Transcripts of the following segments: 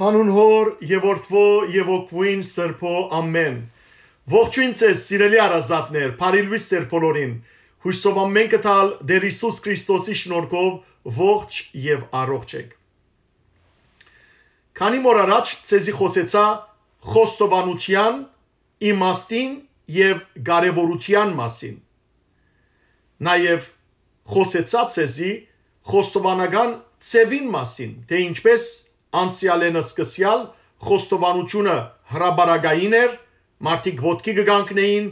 Հանուն հոր եւ որդվո եւ օգվին սրբո ամեն։ Ողջույն ցես սիրելի արազատներ, Փարիլվիս սերբոլորին։ Հույսով ամեն կտալ Դեր Հիսուս Քրիստոսի շնորհքով ողջ եւ առողջ եք։ Քանի մօր առաջ ցեզի խոսեցա խոստովանության, իմաստին եւ կարեւորության մասին։ Նաեւ խոսեցա ցեզի խոստովանական ծևին մասին, թե ինչպես անցյալենը սկսյալ խոստովանությունը հրաբարագային էր, մարդիկ ոտքի կգանքնեին,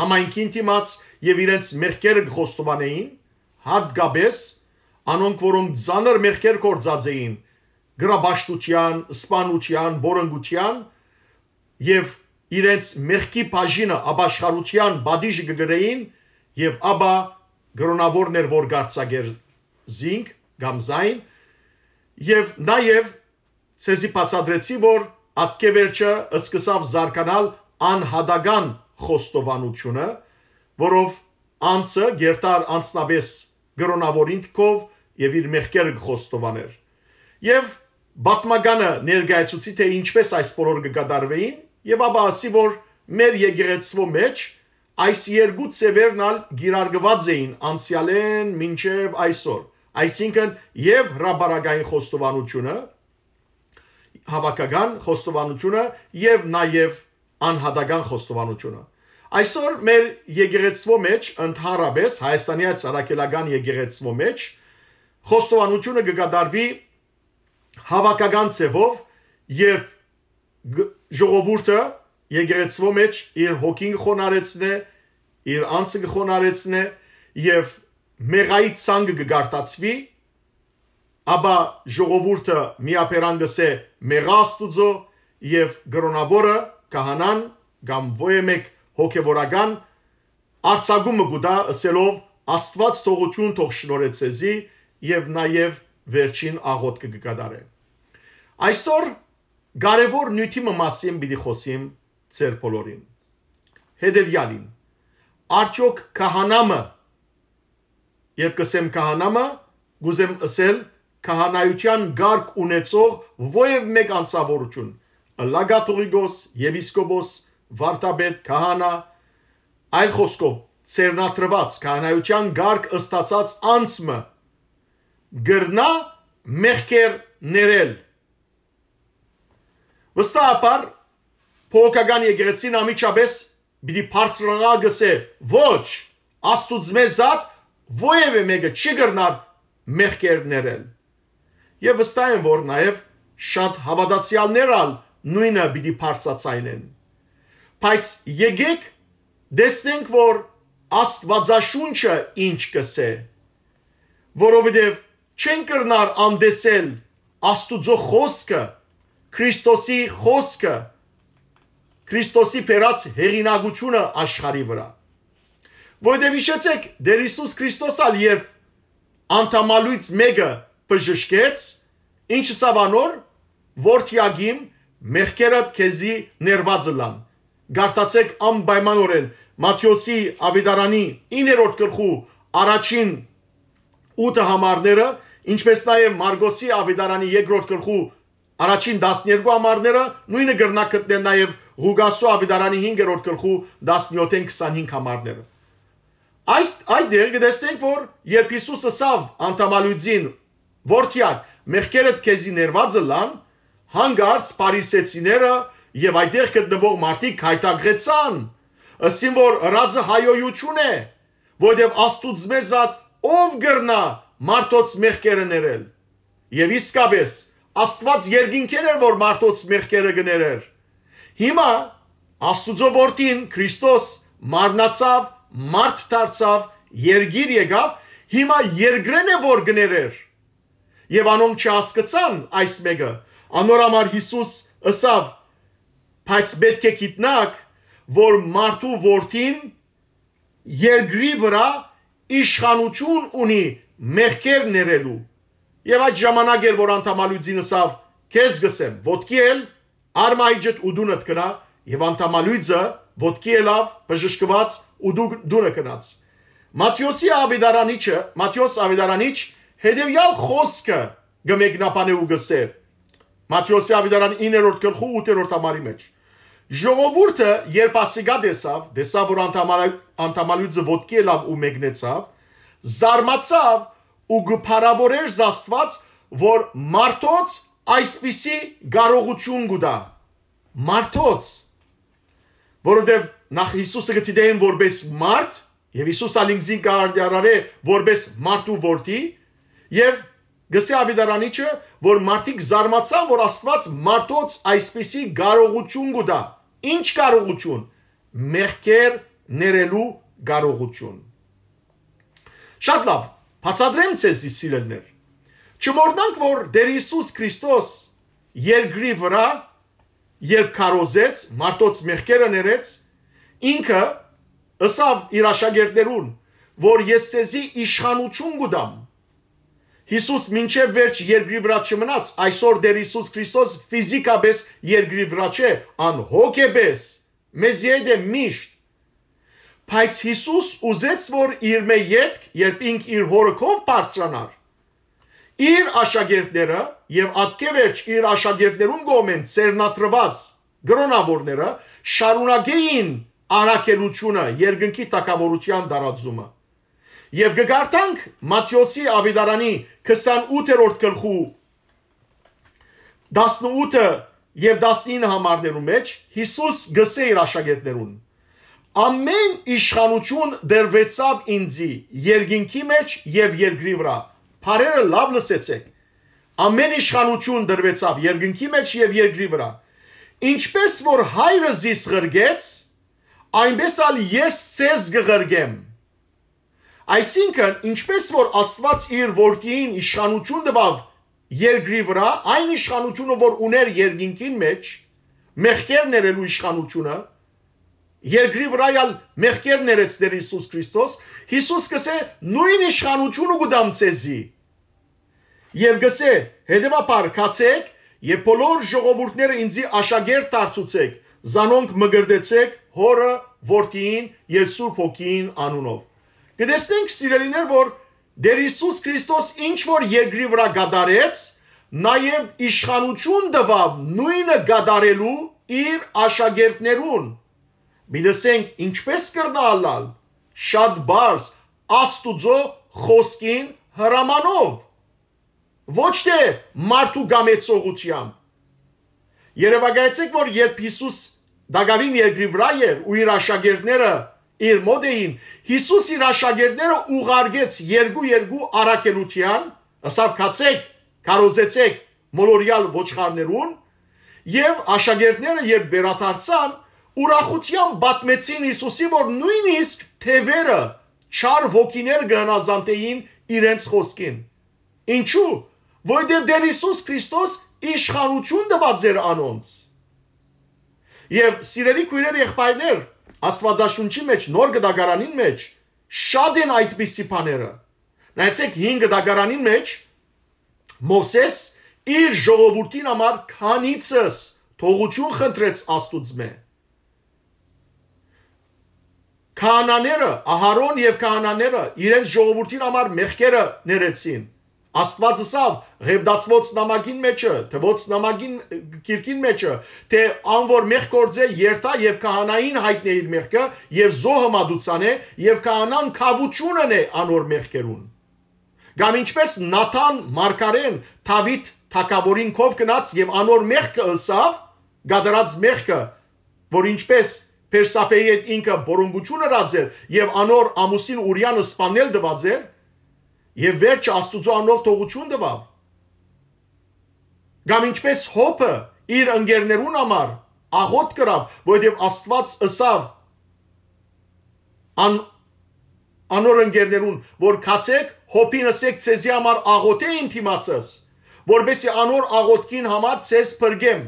համայնքին դիմաց եւ իրենց մեղքերը խոստովանեին, հարգաբես անոնք որոնք ցաներ մեղքեր կործած էին, գրաբաշտության, սպանության, բորընգության եւ իրենց մեղքի բաժինը աբաշխարության բադիժը կգրեին եւ աբա գրոնավորներ որ գարցագեր զինք գամզայն եւ նաեւ ցեզի բացադրեցի, որ ատկևերջը սկսավ զարգանալ անհադական խոստովանությունը, որով անցը գերտար անցնաբես գրոնավորինքով եւ իր մեղքերը խոստովաներ։ Եվ բատմագանը ներկայացուցի թե ինչպես այս բոլոր կգադարվեին եւ ապա ասի որ մեր եկեղեցվո մեջ այս երկու ծևերն ալ գիրարգված էին անցյալեն մինչև այսօր այսինքն եւ հրաբարագային խոստովանությունը հավակական խոստովանությունը եւ նաեւ անհատական խոստովանությունը։ Այսօր մեր եկեղեցվո մեջ ընդհանրապես Հայաստանի այս արաքելական եկեղեցվո մեջ խոստովանությունը կգադարվի հավակական ցևով, երբ ժողովուրդը եկեղեցվո մեջ իր հոգին խոնարեցնե, իր անձը խոնարեցնե եւ մեղայի ցանկը կգարտացվի ապա ժողովուրդը միապերան գսե մեղաստուծո եւ գրոնավորը կահանան կամ ոեմեք հոգեվորական արցագումը գուտա ասելով Աստված թողություն թող շնորհեցեզի եւ նաեւ վերջին աղոտ կգկադարե։ Այսօր կարևոր նյութի մասին պիտի խոսիմ ծեր բոլորին։ Հետևյալին։ Արդյոք քահանամը երբ կսեմ քահանամը գուզեմ ասել քահանայության գարկ ունեցող ովև մեկ անսավորություն՝ լագաթողիկոս, եպիսկոպոս, վարդապետ, քահանա, այլ խոսքով ծերնատրված քահանայության գարկ ըստացած անցը գրնա մեղքեր ներել վստահաբար փողական եկեղեցին ամիջապես բիդի բարձրաղա գսե ոչ աստուծմեզատ ովևէ մեկը չի գրնար մեղքեր ներել եւ վստահ եմ, որ նաեւ շատ հավատացյալներ ալ նույնը պիտի բարձացայնեն։ Բայց եկեք դեսնենք, որ Աստվածաշունչը ինչ կսե, որովհետև չեն կրնար անդեսել Աստուծո խոսքը, Քրիստոսի խոսքը, Քրիստոսի փերած հեղինակությունը աշխարի վրա։ Որտեւ հիշեցեք, դեր Հիսուս Քրիստոսալ երբ անտամալույց մեկը բժշկեց, ինչը սավանոր որդիագիմ մեղքերը քեզի ներվածը լան։ Գարտացեք անպայմանորեն Մատթեոսի ավետարանի 9-րդ գլխու առաջին 8 համարները, ինչպես նաև Մարգոսի ավետարանի 2-րդ գլխու առաջին 12 համարները նույնը գրնակ գտնեն նաև Ղուգասու ավետարանի 5-րդ գլխու 17-ին 25 համարները։ Այս այդ դեր գտեսենք որ երբ Հիսուսը սավ անտամալուձին Որդիակ, մեղքերդ քեզի ներվածը լան, հանգարց Փարիսեցիները եւ այդտեղ գտնվող մարդիկ հայտագրեցան, ասին որ հրաձը հայոյություն է, որովհետեւ Աստուծո մեզ հատ ով գրնա մարդոց մեղքերը ներել։ Եվ իսկապես Աստված երկինքեր էր որ մարդոց մեղքերը գներեր։ Հիմա Աստուծո որդին Քրիստոս մարնացավ, մարդ դարձավ, երգիր եկավ, հիմա երգրեն է որ գներեր եւ անոնք չհասկացան այս մեկը, անոր համար Հիսուս ըսավ բայց պետք է գիտնակ, որ մարդու որդին երկրի վրա իշխանություն ունի մեղքեր ներելու։ Եվ այդ ժամանակ էր, որ անտամալույցին ասավ, քեզ գսեմ, ոտքի էլ, արմայջդ ու դունըդ կնա, եւ անտամալույցը ոտքի ելավ, բժշկված ու դունը կնաց։ Մատթեոսի ավիդարանիչը, Մատթեոս ավիդարանիչ Հետևյալ խոսքը գմեկնապանե ու գսե։ Մատթեոսի ավիդարան 9-րդ գլխու 8-րդ համարի մեջ։ Ժողովուրդը երբ ասիգա դեսավ, դեսավ որ անտամալույցը ոտքի ելավ ու մեկնեցավ, զարմացավ ու գփարավորեր Աստված, որ մարդոց այսպիսի կարողություն գուտա։ Մարդոց որովհետև նախ Հիսուսը գտիդեին որպես մարդ, եւ Հիսուս ալինգզին կարդարարե որպես մարդ ու որդի, որ Եվ գսի ավիդարանիչը, որ մարդիկ զարմացան, որ Աստված մարդոց այսպիսի կարողություն գուտա։ Ինչ կարողություն։ Մեղքեր ներելու կարողություն։ Շատ լավ, բացադրեմ ցեզի սիրելներ։ Չմոռնանք, որ Տեր Հիսուս Քրիստոս երկրի վրա երբ կարոզեց, մարդոց մեղքերը ներեց, ինքը ըսավ իր աշակերտներուն, որ ես ցեզի իշխանություն գուտամ Հիսուս մինչև վերջ երկրի վրա չմնաց, այսօր դեր Հիսուս Քրիստոս ֆիզիկապես երկրի վրա չէ, ան հոգեպես։ Մեզ յետ է միշտ։ Բայց Հիսուս ուզեց, որ իր մե յետք, երբ ինք իր հորքով բարձրանար, իր աշակերտները եւ ատկեվերջ իր աշակերտներուն գոմեն ծերնատրված գրոնավորները շարունակեին արակելությունը, երկնքի տակավորության դարաձումը։ Եվ գկարտանք Մատթեոսի Ավիդարանի 28-րդ գլխու 18-ը եւ 19 համարներու մեջ Հիսուս գսե իր աշակերտներուն. Ամեն իշխանություն դերվեցավ ինձի երկինքի մեջ եւ երկրի վրա։ Փարերը լավ լսեցեք։ Ամեն իշխանություն դրվեցավ երկնքի մեջ եւ երկրի վրա։ Ինչպես որ հայրը զիս ղրգեց, այնպես ալ ես ցեզ գղրգեմ։ Այսինքն, ինչպես որ Աստված իր որդին իշխանություն տվավ երկրի վրա, այն իշխանությունը, որ ուներ երկինքին մեջ, մեղքեր ներելու իշխանությունը, երկրի վրայալ մեղքեր ներեց Տեր Հիսուս Քրիստոս, Հիսուս գսե նույն իշխանությունը կդամ ցեզի։ Եվ գսե, հետևաբար կացեք, եւ բոլոր ժողովուրդները ինձի աշակերտ դարձուցեք, զանոնք մգրդեցեք հորը, որդին եւ Սուրբ Հոգին անունով։ Կդեսնենք սիրելիներ, որ Դեր Հիսուս Քրիստոս ինչ որ երկրի վրա գադարեց, նաև իշխանություն տվավ նույնը գադարելու իր աշակերտներուն։ Մի դեսենք ինչպես կրնալալ շատ բարձ Աստուծո խոսքին հրամանով ոչ թե մարդու գամեցողությամբ։ Երևակայեցեք, որ երբ Հիսուս Դագավին երկրի վրա էր ու իր աշակերտները իր մոտ էին Հիսուս իր աշակերտները ուղարկեց երկու-երկու առաքելության, ասավ քացեք, կարոզեցեք մոլորյալ ոչխարներուն եւ աշակերտները երբ վերադարձան ուրախությամբ բատմեցին Հիսուսի, որ նույնիսկ թևերը չար ոգիներ գնազանտեին իրենց խոսքին։ Ինչու՞, որովհետև դեր Հիսուս Քրիստոս իշխանություն տված էր անոնց։ Եվ սիրելի քույրեր եղբայրներ, Աստվածաշունչի մեջ, նոր գդագարանին մեջ շատ են այդպիսի բաները։ Նայեցեք 5 գդագարանին մեջ Մովսես իր ժողովրդին համար քանիցս թողություն խնդրեց Աստուծմե։ Քահանաները, Ահարոն եւ քահանաները իրենց ժողովրդին համար մեղքերը ներեցին։ Աստված ասավ ղևդացված նամակին մեջը, թվոց նամակին քիրքին մեջը, թե անոր մեղ կործե երթա եւ քահանային հայտնե իր մեղքը եւ զոհը մադուցան է եւ քահանան քավությունն է անոր մեղքերուն։ Գամ ինչպես Նաթան Մարգարեն Թավիթ թակավորին կով գնաց եւ անոր մեղքը ըսավ, գադրած մեղքը, որ ինչպես Պերսապեի հետ ինքը բորոնգություն ըրած էր եւ անոր ամուսին Ուրյանը սպանել դված էր, եւ վերջ Աստուծո անող թողություն տվավ։ Գամ ինչպես հոպը իր ընկերներուն համար աղոտ կրավ, որովհետև Աստված ըսավ ան անոր ընկերներուն, որ քացեք հոպին ըսեք ցեզի համար աղոթե իմ թիմացս, որբեսի անոր աղոտքին համար ցեզ բրգեմ։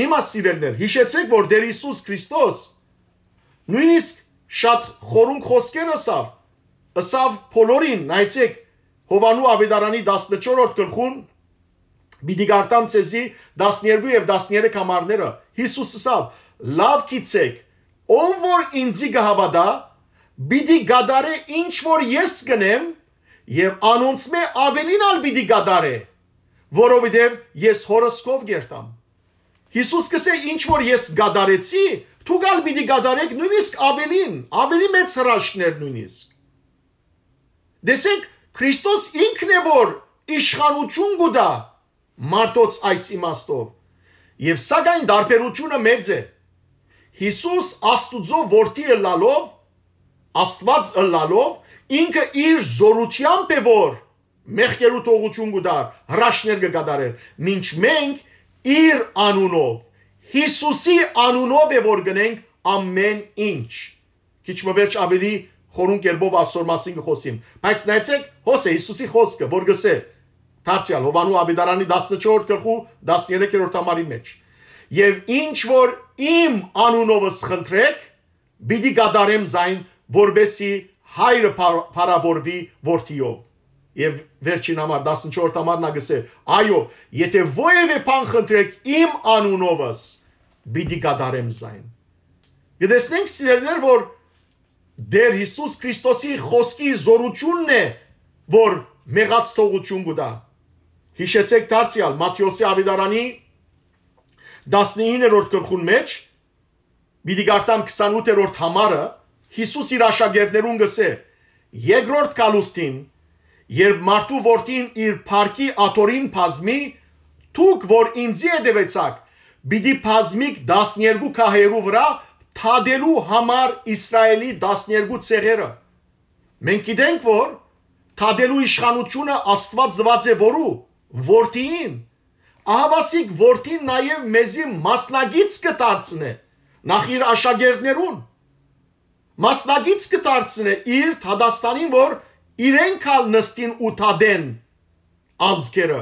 Հիմա սիրելներ, հիշեցեք, որ Դեր Հիսուս Քրիստոս նույնիսկ շատ խորուն խոսքեր ասավ ըսավ բոլորին, նայեցեք Հովանու Ավետարանի 14-րդ գլխում Բիդի գարտամ ցեզի 12 եւ 13 համարները Հիսուսը ասավ լավ գիցեք ով որ ինձի գհավադա բիդի գադարե ինչ որ ես գնեմ եւ անոնց մե ավելին ալ բիդի գադարե որովհետեւ ես հորոսկով գերտամ Հիսուս կսե ինչ որ ես գադարեցի դու գալ բիդի գադարեք նույնիսկ ավելին ավելի մեծ հրաշքներ նույնիսկ Դեսեք Քրիստոս ինքն է որ իշխանություն գուտա մարդոց այս իմաստով։ Եվ սակայն դարբերությունը մեծ է։ Հիսուս Աստուծո որդի ըլլալով, Աստված ըլլալով ինքը իր զորությամբ է որ մեղքերու թողություն գտար, հրաշներ կգադարեր, ինչ մենք իր անունով Հիսուսի անունով է որ գնենք ամեն ինչ։ Քիչ մը վերջ ավելի խորուն կերպով աստոր մասին կխոսիմ։ Բայց նայեցեք հոս է Հիսուսի խոսքը, որ գսե Թարցիալ Հովանու Ավետարանի 14 գլխու 13-րդ համարի մեջ։ Եվ ինչ որ իմ անունովս խնդրեք, բիդի գադարեմ զայն, որբեսի հայրը փարավորվի որդիով։ Եվ վերջին համար 14 համարն ագսե, այո, եթե ովևէ բան խնդրեք իմ անունովս, բիդի գադարեմ զայն։ Գտեսնենք սիրելներ, որ դեր Հիսուս Քրիստոսի խոսքի զորությունն է, որ մեղած թողություն գտա։ Հիշեցեք դարձյալ Մատթեոսի ավետարանի 19-րդ գլխուն մեջ Բիդի գարտամ 28-րդ համարը Հիսուս իր աշակերտներուն գսե. Երկրորդ կալուստին, երբ մարդու որդին իր парքի աթորին բազմի, թուք որ ինձի է դեվեցակ, բիդի բազմիկ 12 քահերու վրա թադելու համար Իսրայելի 12 ցեղերը։ Մենք գիտենք, որ թադելու իշխանությունը Աստված զված է որու որդին։ Ահավասիկ որդին նաև մեզի մասնագից կդարձնե նախ իր աշակերտներուն։ Մասնագից կդարձնե իր Թադաստանին, որ իրենք ալ նստին ու թադեն ազգերը։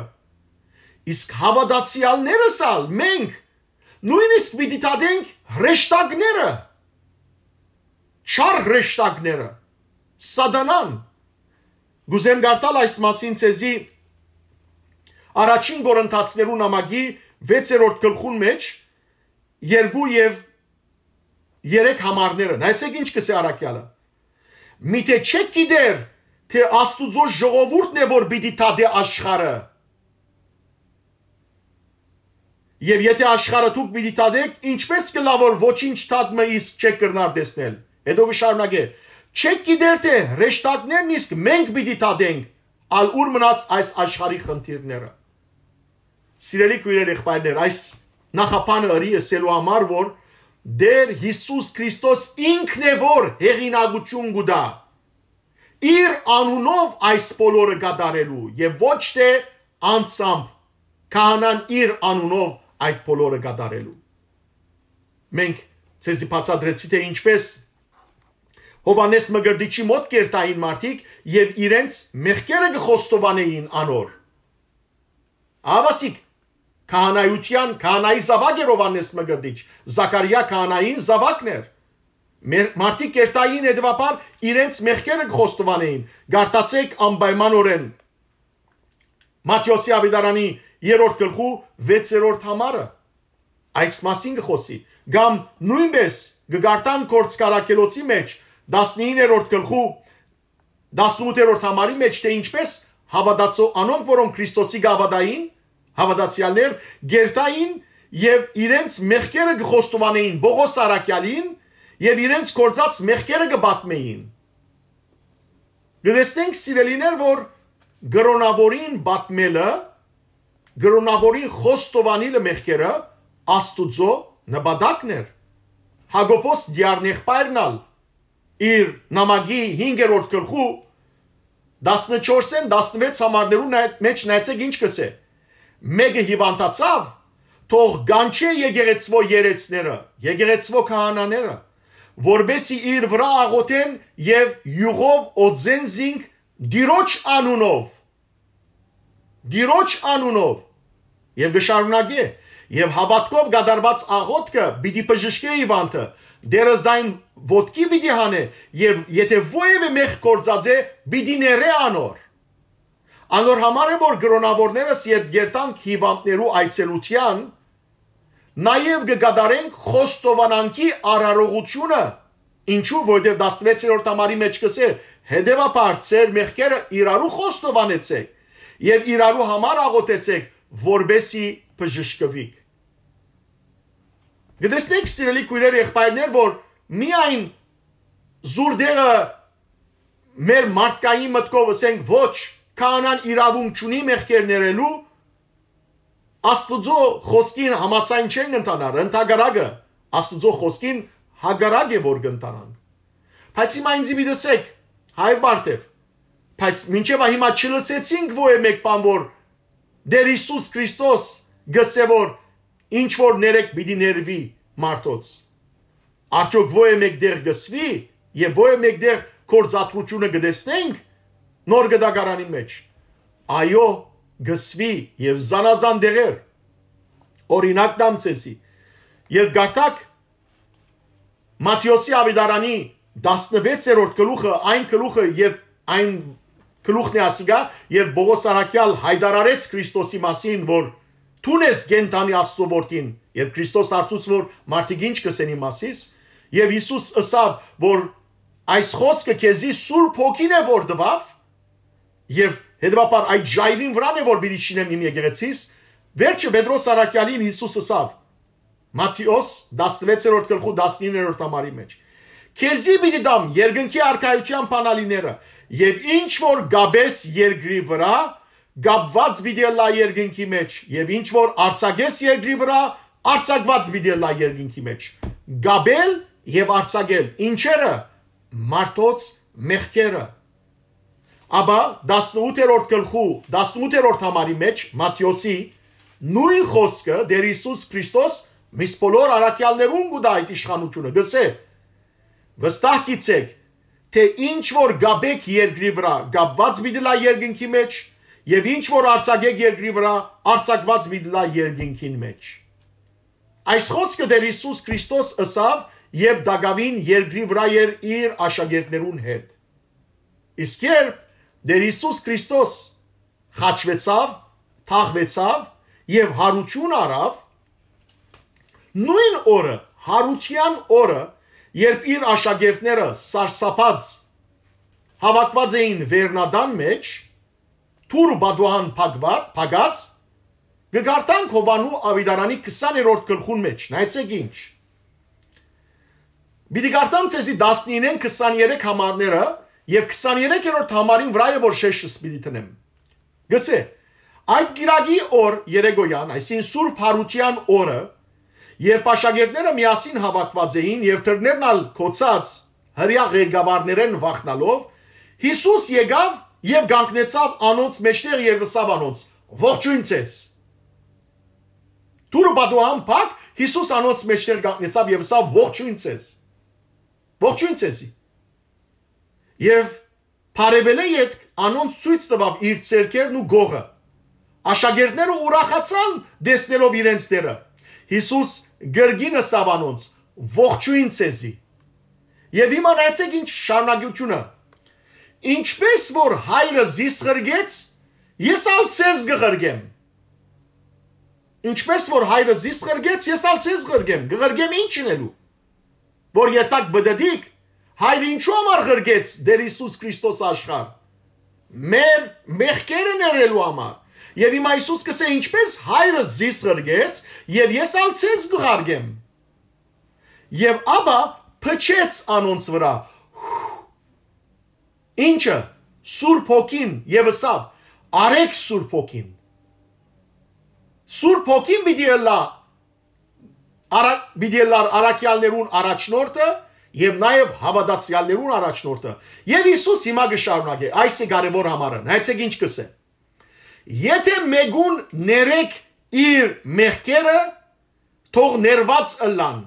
Իսկ հավատացյալներս ալ մենք Նույնիսկ պիտի տադենք հրեշտակները, չար հրեշտակները, սադանան։ Գուզեմ գարտալ այս մասին ցեզի առաջին Կորինթացիներու նամակի 6-րդ գլխուն մեջ երկու եւ երեք համարները։ Նայեցեք ինչ կսե Արաքյալը։ Միթե չեք գիտեր, թե Աստուծո ժողովուրդն է որ պիտի տադե աշխարհը Եվ եթե աշխարհը դուք պիտի տադեք, ինչպես կլա որ ոչինչ տատմը իսկ չեք կրնար դեսնել։ Հետո կշարունակե։ Չեք գիտեր թե հեշտակներն իսկ մենք պիտի տադենք, ալ ուր մնաց այս աշխարհի խնդիրները։ Սիրելի քույրեր եղբայրներ, այս նախապանը ըրի եսելու համար որ դեր Հիսուս Քրիստոս ինքն է որ հեղինակություն գուտա։ Իր անունով այս բոլորը գդարելու եւ ոչ թե անսամբ քահանան իր անունով այդ բոլորը կատարելու։ Մենք ցեզի բացադրեցի թե ինչպես Հովանես Մգրդիչի մոտ կերտային մարդիկ եւ իրենց մեղքերը գխոստովանեին անոր։ Ավասիկ քահանայության, քահանայի զավակ էր Հովանես Մգրդիչ, Զաքարիա քահանային զավակն էր։ Մարդիկ կերտային հետվապար իրենց մեղքերը գխոստովանեին։ Գարտացեք անպայմանորեն։ Մատթեոսի ավիդարանի 3-րդ գլխու 6-րդ համարը այս մասին կխոսի կամ նույնպես գգարտան կորցկարակելոցի մեջ 19-րդ գլխու 18-րդ համարի մեջ թե ինչպես հավատացո անոնք որոնք Քրիստոսի գավադային հավատացյալներ գերտային եւ իրենց մեղքերը գխոստովանեին Բողոս Արաքյալին եւ իրենց կործած մեղքերը կբատմեին։ Գտեսնենք սիրելիներ, որ գրոնավորին բատմելը գրոնավորին խոստովանիլը մեղքերը աստուծո նպատակն էր հագոպոս դիարնեղբայրնալ իր նամագի 5-րդ գլխու 14-ն 16 համարներուն մեջ նայեցեք ինչ կսե մեկը հիվանդացավ թող գանչե եկեղեցվո երեցները եկեղեցվո քահանաները որբեսի իր վրա աղոթեն եւ յուղով օձեն զինք դիրոջ անունով Տիրոջ անունով եւ գշարունակե եւ հավատքով գադարված աղոթքը պիտի բժշկե Իվանտը դերազայն ոդկի պիտի հանե եւ եթե ովևէ մեղ կործած է պիտի ներե անոր անոր համար է որ գրոնավորներս երբ գերտանք հիվանդներու այցելության նաեւ գկադարենք խոստովանանքի արարողությունը ինչու որտեղ 16-րդ համարի մեջ կսե հետեւաբար ծեր մեղքերը իրարու խոստովանեցեք եւ իրարու համար աղոթեցեք, որբեսի բժշկվիք։ Գտեսնեք սիրելի քույրեր եղբայրներ, որ միայն զուրդերը մեր մարդկային մտքով ասենք ոչ կանան իրավունք ունի մեղքեր ներելու Աստուծո խոսքին համացայն չեն ընտանար, ընդհանրակը Աստուծո խոսքին հագարակ է որ կընտանանք։ Բայց հիմա ինձ մի դեսեք, հայր բարթև, Բայց մինչև հիմա չլսեցինք ո՞ե մեկ բան որ Դեր Հիսուս Քրիստոս գսե որ ինչ որ ներեք պիտի ներվի մարդոց։ Արդյոք ո՞ե մեկ դեր գսվի եւ ո՞ե մեկ դեր կորզատրությունը գտեսնենք նոր գդագարանի մեջ։ Այո, գսվի եւ զանազան դերեր։ Օրինակ դամցեսի։ Երբ գարտակ Մատթեոսի ավիդարանի 16-րդ գլուխը, այն գլուխը, երբ այն գլուխն է ասի գա եւ Բողոս Արաքյալ հայտարարեց Քրիստոսի մասին որ Տուն ես գենտանի Աստծո որդին եւ Քրիստոս արծուց որ մարդիկ ինչ կսեն իմասից եւ Հիսուս ըսավ որ այս խոսքը քեզի Սուրբ Հոգին է որ դվավ եւ հետվաբար այդ ժայրին վրան է որ բերի շինեմ իմ եկեղեցիս վերջը Պետրոս Արաքյալին Հիսուս ըսավ Մատթեոս 16-րդ գլխու 19-րդ համարի մեջ քեզի մի դամ երկնքի արքայության բանալիները եւ ինչ որ գաբես երկրի վրա գաբված պիտի լա երկինքի մեջ եւ ինչ որ արցագես երկրի վրա արցակված պիտի լա երկինքի մեջ գաբել եւ արցագել ինչերը մարդոց մեղքերը ապա 18-րդ գլխու 18-րդ համարի մեջ մատթեոսի նույն խոսքը դեր Հիսուս Քրիստոս միս բոլոր արաքյալներուն գուտա այդ իշխանությունը գսե վստահ գիցեք թե ինչ որ գաբեք երկրի վրա, գաբված մի դլա երկնքի մեջ եւ ինչ որ արցակեք երկրի վրա, արցակված մի դլա երկնքին մեջ։ Այս խոսքը դեր Հիսուս Քրիստոս ըսավ եւ Դագավին երկրի վրա էր իր աշակերտներուն հետ։ Իսկ երբ դեր Հիսուս Քրիստոս խաչվեցավ, թաղվեցավ եւ հարություն արավ, նույն օրը, հարության օրը, երբ իր աշակերտները սարսափած հավաքված էին վերնադան մեջ, Թուր Բադուհան փակված, փակած գգարտանք Հովանու Ավիդարանի 20-րդ գլխուն մեջ։ Նայեցեք ինչ։ Բիդի գարտան ցեզի 19-ն 23 համարները եւ 23-րդ համարին վրա է որ շեշս պիտի տնեմ։ Գսե այդ գիրագի օր Երեգոյան, այսին Սուրբ Հարության օրը որ, Եվ աշակերտները միասին հավաքված էին եւ թռներն ալ կոծած հрья ղեկավարներեն վախնալով Հիսուս եկավ եւ գանկնեցավ անոնց մեջտեղ եւ լսավ անոնց ողջույն ցես Դուրը բադուան փակ Հիսուս անոնց մեջտեղ գանկնեցավ եւ լսավ ողջույն ցես Ողջույն ցեսի Եվ Փարեվելը իդ անոնց ցույց տվավ իր ցերկերն ու գողը Աշակերտները ուրախացան դեսնելով իրենց դերը Հիսուս գրգինը սավանոնց ողջույն ցեզի։ Եվ հիմա նայեցեք ինչ շարունակությունը։ Ինչպես որ հայրը զիս ղրգեց, ես ալ ցեզ գղրգեմ։ Ինչպես որ հայրը զիս ղրգեց, ես ալ ցեզ գղրգեմ։ Գղրգեմ ինչ ինելու։ Որ երթակ բդդիկ, հայրը ինչու համար ղրգեց Դեր Հիսուս Քրիստոս աշխարհ։ Մեր մեղքերը ներելու համար։ Եվ հիմա Հիսուս կսե ինչպես հայրը զիս ղրգեց, եւ ես ալ ցեզ գղարգեմ։ Եվ ապա փչեց անոնց վրա։ Ինչը Սուրբ Հոգին եւ ասավ. Արեք Սուրբ Հոգին։ Սուրբ Հոգին պիտի լա արա պիտի լար արաքյալներուն առաջնորդը եւ նաեւ հավատացյալներուն առաջնորդը։ Եվ Հիսուս հիմա գշարունակե այս է կարևոր համարը։ Հայցեք ինչ կսե։ Եթե մեգուն ներեք իր մեղքերը, թող ներված ըլլան։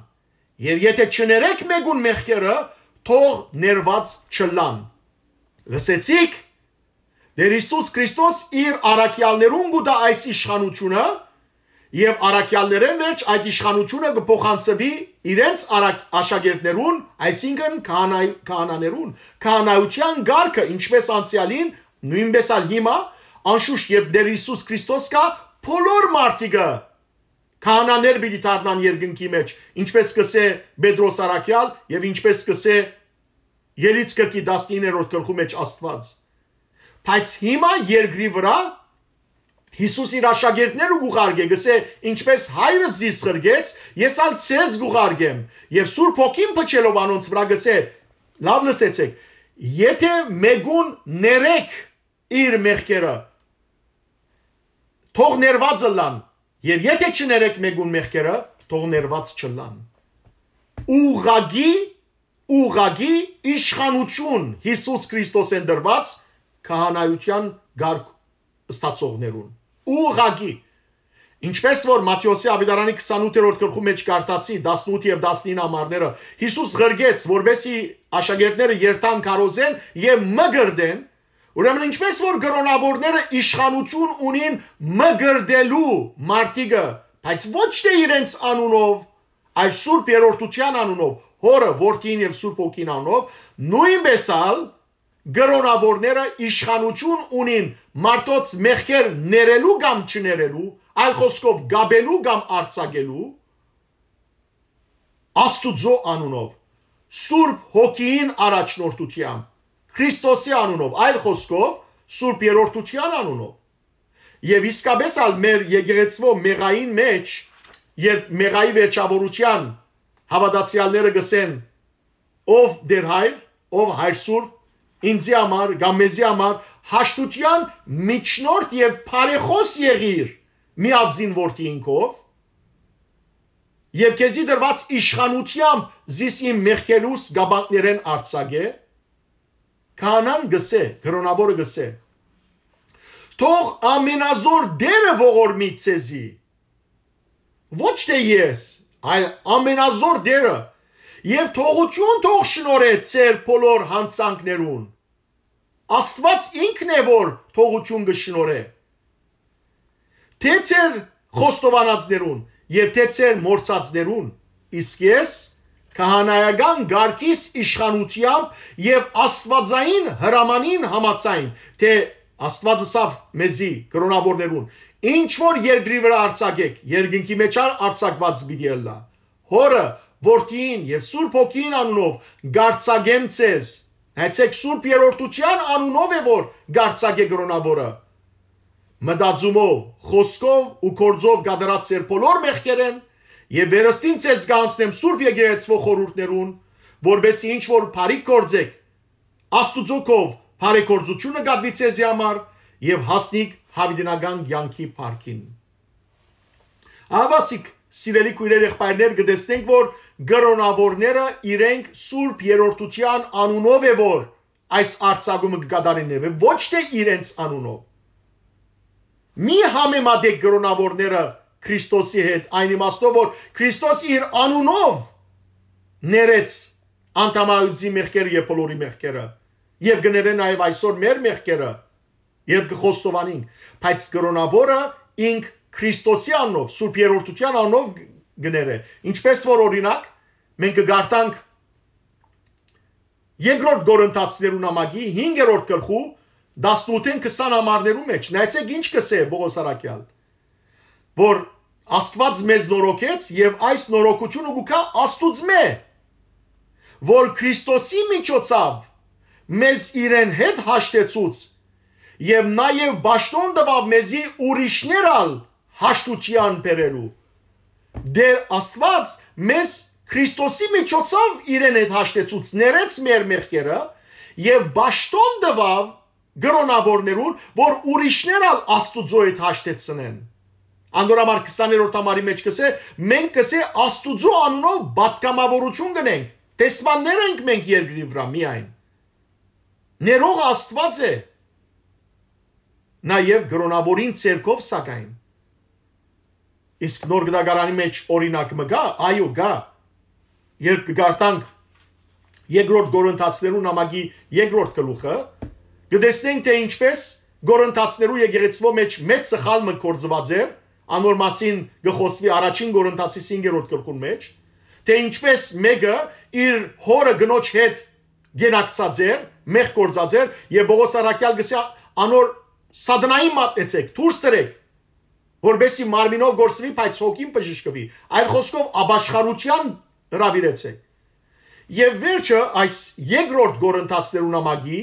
Եվ եթե չներեք մեգուն մեղքերը, թող ներված չլան։ Լսեցիք։ Դեր Հիսուս Քրիստոս իր առաքյալներուն գուտա այս իշխանությունը եւ առաքյալներեն վերջ այդ իշխանությունը կփոխանցվի իրենց աշակերտներուն, այսինքն քահանաներուն, քահանայության ղարքը ինչպես անցյալին, նույնպես ալ հիմա անշուշտ երբ Տեր Հիսուս Քրիստոս կա, բոլոր մարդիկը քահանաներ պիտի դառնան երկնքի մեջ, ինչպես սկսե Պետրոս Արաքյալ եւ ինչպես սկսե Ելից գրքի 19-րդ գլխու մեջ Աստված։ Բայց հիմա երկրի վրա Հիսուս իր աշակերտները ուղարկե, գսե, ինչպես հայրը զիս խրգեց, ես ալ ցեզ ուղարկեմ։ Եվ Սուրբ Հոգին փչելով անոնց վրա գսե, լավ լսեցեք, եթե մեգուն ներեք իր մեղքերը, թող ներվածը լան եւ եթե չներեք մեգուն մեղքերը թող ներված չլան ուղագի ուղագի իշխանություն Հիսուս Քրիստոսեն դրված քահանայության գարգ ստացողներուն ուղագի Ինչպես որ Մատթեոսի ավետարանի 28-րդ գլխի մեջ կարտացի 18 եւ 19 համարները Հիսուս ղրգեց, որբեսի աշակերտները երթան կարոզեն եւ մգրդեն, Ուրեմն ինչպես որ գրոնավորները իշխանություն ունին մգրդելու մարտիկը, բայց ոչ թե իրենց անունով, այլ Սուրբ Երորդության անունով, հորը, որդին եւ Սուրբ Օքին անունով, նույնպես ալ գրոնավորները իշխանություն ունին մարտոց մեղքեր ներելու կամ չներելու, այլ խոսքով գաբելու կամ արցակելու Աստուծո անունով, Սուրբ Հոգին առաջնորդությամբ Քրիստոսի անունով, այլ խոսքով Սուրբ Երորդության անունով։ Եվ իսկապես ալ մեր եկեղեցվո մեղային մեջ, երբ մեղայի վերջավորության հավատացյալները գսեն ով դեր հայր, ով հայր սուրբ ինձի համար կամ մեզի համար հաշտության միջնորդ եւ բարեխոս եղիր միած զինվորտի ինքով եւ քեզի դրված իշխանությամբ զիս իմ մեղքերուս գաբանքներեն արցագե Քանան գսե, գրոնավորը գսե։ Թող ամենազոր դերը ողորմի ցեզի։ Ոչ թե ես, այլ ամենազոր դերը։ Եվ թողություն թող շնորհե ցեր բոլոր հանցանքներուն։ Աստված ինքն է որ թողություն գշնորհե։ Թե ցեր խոստովանածներուն, եւ թե ցեր մորցածներուն, իսկ ես քահանայական ղարքիս իշխանությամբ եւ աստվածային հրամանին համաձայն թե աստվածը սավ մեզի կրոնավորներուն ինչ որ երկրի վրա արྩակեք երկնքի մեջ արྩակված պիտի լա հորը որդին եւ սուրբ ոգին անունով գարցագեմ ցեզ հեցեք սուրբ երրորդության անունով է որ գարցագե կրոնավորը մտածումով խոսքով ու կորձով գադրած ծեր բոլոր մեղքերեն եւ վերստին ցես գանցնեմ Սուրբ Եկեղեցվո խորհուրդներուն, որբեսի ինչ որ բարի կործեք Աստուծո կով բարեկորձությունը գadvi ցեզի համար եւ հասնիկ հավիդնական յանքի парքին։ Ավասիկ սիրելի քույրեր եղբայրներ գտեսնենք որ գրոնավորները իրենք Սուրբ Երորդության անունով է որ այս արցագումը կգադարին եւ ոչ թե իրենց անունով։ Մի համեմատեք գրոնավորները Քրիստոսի հետ, այն իմաստով, որ Քրիստոսի իր անունով ներեց անտամայուցի մեղքերը եւ բոլորի մեղքերը եւ գներեն նաեւ այսօր մեր մեղքերը երբ կխոստովանինք բայց կրոնավորը ինք Քրիստոսի անով Սուրբ Երորդության անով գները ինչպես որ օրինակ մենք կգարտանք երկրորդ Գորընթացներու նամակի 5-րդ գլխու 18-ին 20 համարներու մեջ նայեցեք ինչ կսե Բողոս Արաքյալ որ Աստված մեզ նորոգեց եւ այս նորոգությունը գուքա Աստուծմե որ Քրիստոսի միջոցով մեզ իրեն հետ հաշտեցուց եւ նաեւ ճշտոն տվավ մեզի ուրիշներալ հաշտության բերելու դեր Աստված մեզ Քրիստոսի միջոցով իրեն հետ հաշտեցուց ներեց մեր մեղքերը եւ ճշտոն տվավ գրոնավորներուն որ ուրիշներալ Աստուծո հետ հաշտեցնեն Անդորամար 20-րդ համարի մեջ կսե, մենք կսե Աստուծո անունով բատկամավորություն գնենք։ Տեսմաններ ենք մենք երկրի վրա միայն։ Ներող Աստված է։ Նաև գրոնավորին ցերկով սակայն։ Իսկ նոր գդագարանի մեջ օրինակ մգա, այո, գա։ Երբ կգարտանք երկրորդ գորընթացներու նամակի երկրորդ գլուխը, կտեսնենք թե ինչպես գորընթացներու եկեղեցվո մեջ մեծ սխալ մկործված է, մեծ անոր մասին գխոսվի առաջին Կորինթացի 5-րդ գրքում մեջ, թե ինչպես մեկը իր հորը գնոջ հետ գենակցած էր, մեղ կործած էր եւ Պողոս Արաքյալ գսա անոր սադնայի մատնեցեք, դուրս դրեք, որբեսի մարմինով գործվի, բայց հոգին բժիշկվի։ Այլ խոսքով աբաշխարության հravirեցեք։ Եվ վերջը այս երկրորդ Կորինթացներու նամակի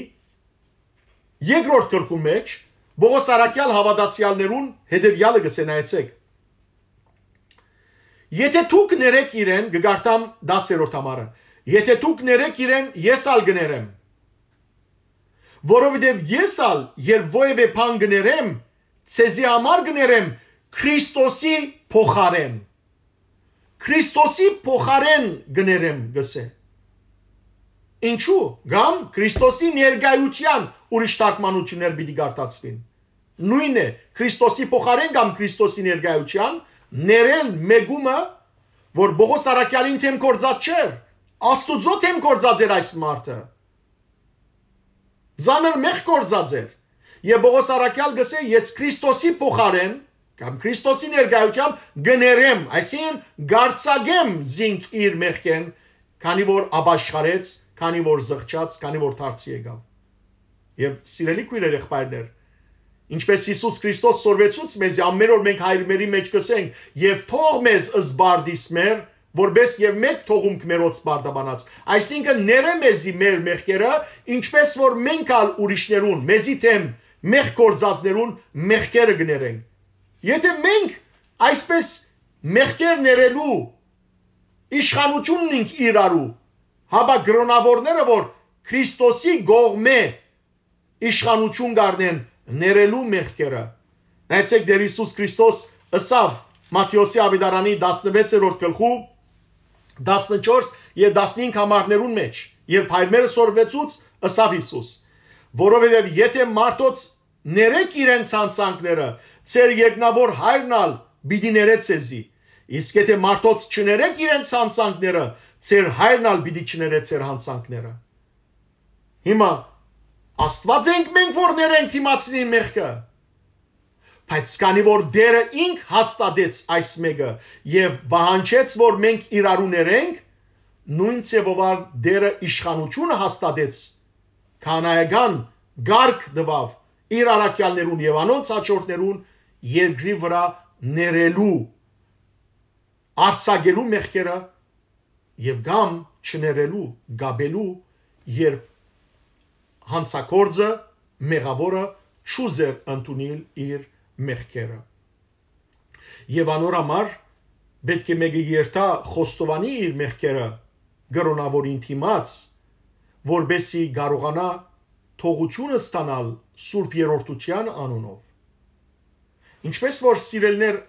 երկրորդ գրքում մեջ Բողոս Արաքյալ հավատացյալներուն հետևյալը գսենայեցեք։ Եթե դուք ներեք իրեն, գգարտամ 10-րդ համարը։ Եթե դուք ներեք իրեն, ես ալ գներեմ։ Որովհետև ես ալ երբ ովևէ բան գներեմ, ցեզի համար գներեմ Քրիստոսի փոխարեն։ Քրիստոսի փոխարեն գներեմ գսե։ Ինչու՞։ Գամ Քրիստոսի ներկայության ուրիշ տակմանություններ պիտի գարտացվին։ Նույնն է, Քրիստոսի փոխարեն կամ Քրիստոսի ներկայության ներել մեգումը, որ Բողոս Արաքյալին թեմ կորցած չէր, Աստուծո թեմ կորցած էր այս մարդը։ Զաներ մեղ կորցած էր։ Եվ Բողոս Արաքյալ գսե ես Քրիստոսի փոխարեն կամ Քրիստոսի ներկայությամբ գներեմ, այսինքն գարցագեմ զինք իր մեղքեն, քանի որ աբաշխարեց քանի որ զղջաց, քանի որ դարձի եկավ։ Եվ սիրելի քույրեր եղբայրներ, Ինչպես Հիսուս Քրիստոս սորվեցուց մեզ ամեն օր մենք հայրմերի մեջ կսենք եւ թող մեզ զբարդիս մեր որբես եւ մեկ թողունք մերոց բարդաբանած այսինքն ները մեզի մեր մեղքերը ինչպես որ մենք ալ ուրիշներուն մեզի թեմ մեղ կործածներուն մեղքերը գներենք եթե մենք այսպես մեղքեր ներելու իշխանությունն ենք իրարու հաբա գրոնավորները, որ Քրիստոսի գողմե իշխանություն գարնեն ներելու մեղքերը։ Նայեցեք դեր Հիսուս Քրիստոս ըսավ Մատթեոսի ավիդարանի 16-րդ գլխու 14 եւ 15 համարներուն մեջ, երբ հայրները սորվեցուց ըսավ Հիսուս, որովհետեւ եթե մարդոց ներեք իրենց անցանքները, ծեր երկնավոր հայրնալ՝ բիդի ներեցեզի։ Իսկ եթե մարդոց չներեք իրենց անցանքները, Ձեր հայրն ալ պիտի չներե ձեր հանցանքները։ Հիմա Աստված ենք մենք որ ներենք թիմացին մեղքը։ Բայց քանի որ դերը ինք հաստատեց այս մեկը եւ բանջեց որ մենք իրար ուներենք, նույն ցեվով դերը իշխանությունը հաստատեց կանայական գարկ դվավ իր արաքյալներուն եւ անոնց հաջորդներուն երկրի վրա ներելու արցագելու մեղքերը եւ կամ չներելու գաբելու երբ հանցակորձը մեղավորը չուզեր ընդունել իր մեղքերը եւ անոր համար պետք է մեկը երթա խոստովանի իր մեղքերը գրոնավորին թիմած որբեսի կարողանա թողությունը ստանալ Սուրբ Երորդության անունով։ Ինչպես որ սիրելներ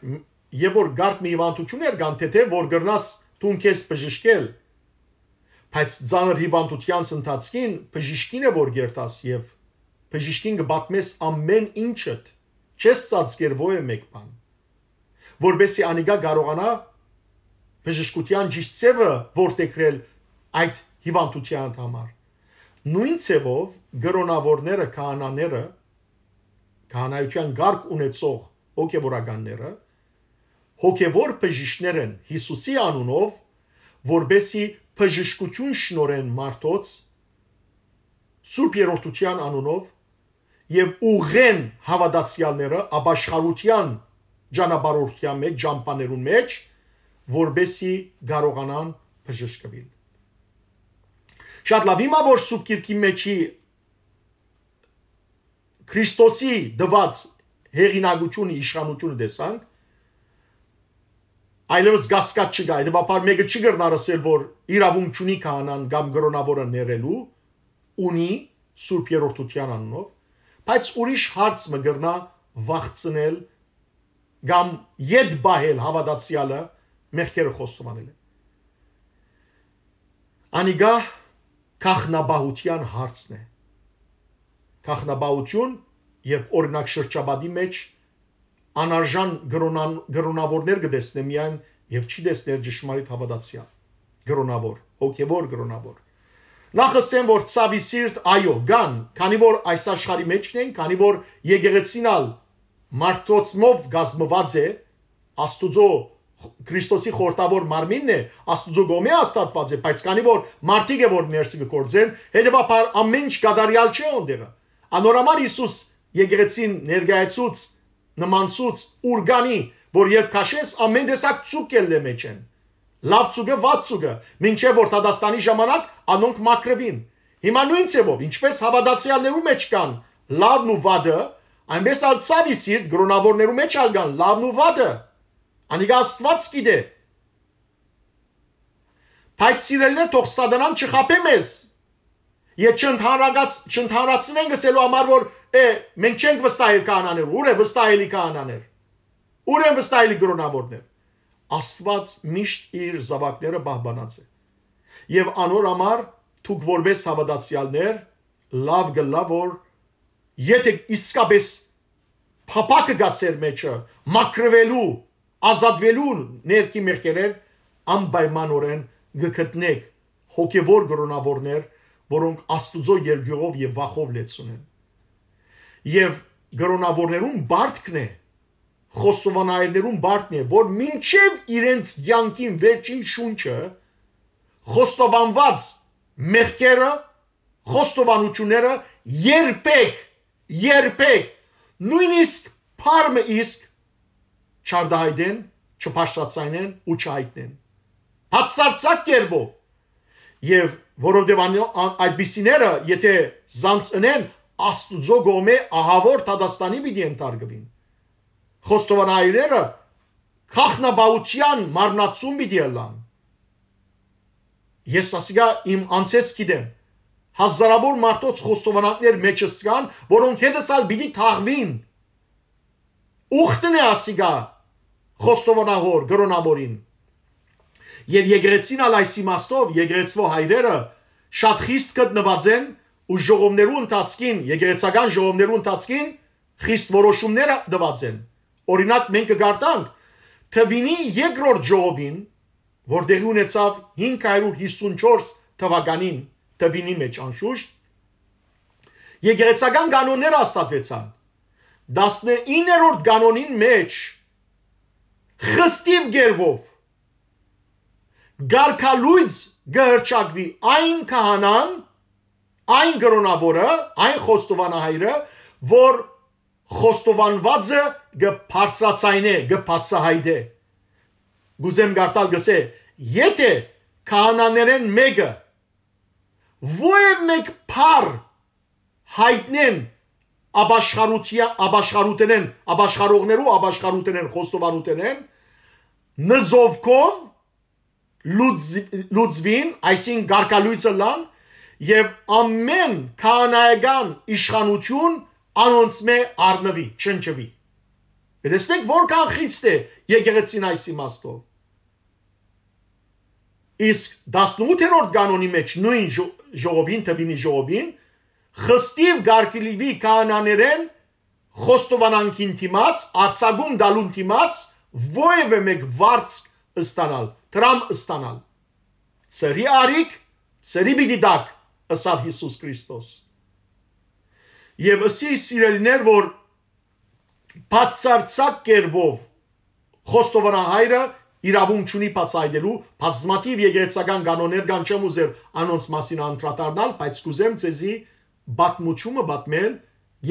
եւ որ գարդ մի հիվանդություն էր կան, թե թե որ գրնաս դու ինքես բժշկել, բայց ցաներ հիվանդությանս ընթացքին բժշկին է որ գերտաս եւ բժշկին կբատմես ամեն ինչդ, չես ծածկերվոյ մեկ բան, որբեսի անիկա կարողանա բժշկության ճիշտ ծևը որտեգրել այդ հիվանդության համար։ Նույն ցևով գրոնավորները, քահանաները, քահանայության գարգ ունեցող ոգևորականները հոգևոր բժիշկներ են Հիսուսի անունով, որբեսի բժշկություն շնորեն մարդոց Սուրբ Երորդության անունով եւ ուղեն հավատացյալները աբաշխարության ճանապարհորդության մեջ, ճամփաներուն մեջ, որբեսի կարողանան բժշկվել։ Շատ լավ, հիմա որ Սուրբ Գիրքի մեջի Քրիստոսի դված հերինագությունը իշխանությունը տեսանք, այլևս գասկած չկա, այնուամենայնիվ մեկը չի գրնար ասել, որ իրավունք ունի քահանան կամ գրոնավորը ներելու, ունի Սուրբ Երորդության անունով, բայց ուրիշ հարց մը գրնա վախցնել կամ յետ բահել հավատացյալը մեղքերը խոստովանել է։ Անիգա քախնաբահության հարցն է։ Քախնաբահություն, երբ օրինակ շրջաբադի մեջ անարժան գրոնան գրոնավորներ կտեսնե միայն եւ չի դեսներ ճշմարիտ հավատացյալ գրոնավոր հոգեվոր գրոնավոր նախ ասեմ որ ցավի սիրտ այո կան քանի որ այս աշխարի մեջն են քանի որ եգեգեցինալ մարդոցմով գազմված է աստուծո Քրիստոսի խորտավոր մարմինն է, Աստուծո գոմի հաստատված է, բայց քանի որ մարդիկ է որ ներսի գործեն, հետևաբար ամեն ինչ կատարյալ չէ ոնդեղը։ Անորոմար Հիսուս եկեղեցին ներկայացուց նմանցուց ուրգանի, որ երբ քաշես ամեն տեսակ ծուկ էլ է մեջ են։ Լավ ծուկը, վատ ծուկը, մինչև որ Թադաստանի ժամանակ անոնք մակրվին։ Հիմա նույն ցևով, ինչպես հավատացյալներու մեջ կան լավն ու վադը, այնպես ալ ցավի սիրտ գրոնավորներու մեջ ալ կան լավն ու վադը։ Անիկա Աստված գիտե։ Բայց սիրելներ թող սադանան չխապե մեզ։ Եթե չընդհանրացնենք ասելու համար որ է մենք չենք վստահել կանաներ, ուր է վստահելի կանաներ։ Ուր են վստահելի գրոնավորներ։ Աստված միշտ իր զավակները բահբանած է։ Եվ անոր համար թուք որպես հավատացյալներ լավ գլա որ եթե իսկապես փապակը գացեր մեջը մակրվելու, ազատվելու ներքի մեղքերեն անպայմանորեն գկտնեք հոգևոր գրոնավորներ, որոնք Աստուծո երգյուղով եւ վախով լեցուն են եւ գրոնավորներուն բարդքն է խոստովանայերներուն բարդքն է որ մինչեւ իրենց յանքին վերջին շունչը խոստովանված մեղքերը խոստովանությունները երբեք երբեք նույնիսկ փարմը իսկ չարդահայդեն չփաշտացայնեն ու չհայտնեն հացարցակ կերբով եւ որովհետեւ այդպիսիները եթե զանց ընեն Աստուծո գոմե ահավոր Դադաստանի պիտի ընտարգվին։ Խոստովանայրերը քախնաբաուչյան մարնացում պիտի ելան։ Ես ասիկա իմ անցես գիտեմ հազարավոր մարդոց խոստովանանքներ մեջս կան, որոնք հետսալ պիտի թաղվին։ Ուխտն է ասիկա խոստովանահոր գրոնավորին։ Եվ եգրեցին ալ այս իմաստով, եգրեցվո հայրերը շատ խիստ կտնված են ու ժողովներու ընթացքին, եկեղեցական ժողովներու ընթացքին խիստ որոշումները դված են։ Օրինակ մենք կգարտանք Թվինի երկրորդ ժողովին, որ դեղի ունեցավ 554 թվականին Թվինի մեջ անշուշտ, եկեղեցական կանոններ հաստատվեցան։ 19-րդ կանոնին մեջ խստիվ գերբով գարկալույց գհրճակվի այն քահանան, այն գրոնավորը, այն խոստովանահայրը, որ խոստովանվածը գբարծացայնե, գբացահայդե։ Գուզեմ գարտալ գսե, եթե քահանաներեն մեկը ոե մեկ փար հայտնեն աբաշխարութիա աբաշխարութենեն աբաշխարողներու աբաշխարութենեն խոստովանութենեն նզովկով լուծվին այսին գարկալույցը լան եւ ամեն քանայական իշխանություն անոնցմե արնվի, շնչվի։ Դեսնեք որքան խիստ է եկեղեցին այս իմաստով։ Իսկ 18-րդ կանոնի մեջ նույն ժողովին, թվինի ժողովին, խստիվ գարկիլիվի կանաներեն խոստովանանքին դիմաց, արցագում դալուն դիմաց, ովևէ մեկ վարձք ստանալ, տրամ ստանալ։ Ծրի արիք, ծրի բիդիդակ, ըսավ Հիսուս Քրիստոս։ Եվ ասի սիրելիներ, որ բացարձակ կերպով խոստովանան հայրը իրավունք ունի բացայդելու բազմաթիվ եգերեցական կանոններ կան չեմ ուզեր անոնց մասին անդրադառնալ, բայց կուզեմ ցեզի բացմուճումը բացմել